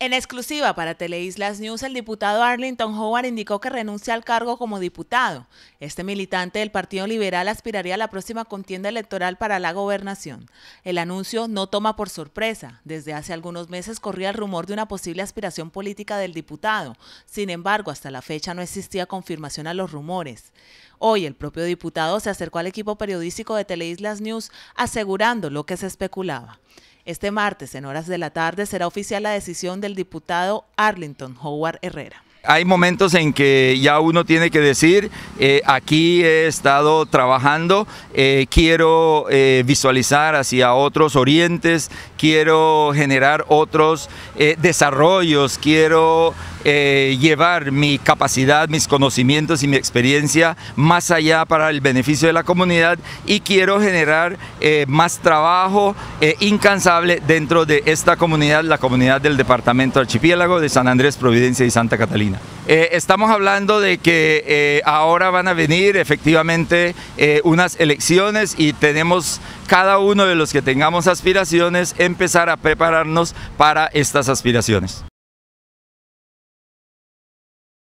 En exclusiva para Teleislas News, el diputado Arlington Howard indicó que renuncia al cargo como diputado. Este militante del Partido Liberal aspiraría a la próxima contienda electoral para la gobernación. El anuncio no toma por sorpresa. Desde hace algunos meses corría el rumor de una posible aspiración política del diputado. Sin embargo, hasta la fecha no existía confirmación a los rumores. Hoy el propio diputado se acercó al equipo periodístico de Teleislas News asegurando lo que se especulaba. Este martes, en horas de la tarde, será oficial la decisión del diputado Arlington Howard Herrera. Hay momentos en que ya uno tiene que decir, eh, aquí he estado trabajando, eh, quiero eh, visualizar hacia otros orientes, quiero generar otros desarrollos, quiero eh, llevar mi capacidad, mis conocimientos y mi experiencia más allá para el beneficio de la comunidad y quiero generar eh, más trabajo eh, incansable dentro de esta comunidad, la comunidad del departamento archipiélago de San Andrés, Providencia y Santa Catalina. estamos hablando de que ahora van a venir efectivamente unas elecciones y tenemos cada uno de los que tengamos aspiraciones empezar a prepararnos para estas aspiraciones.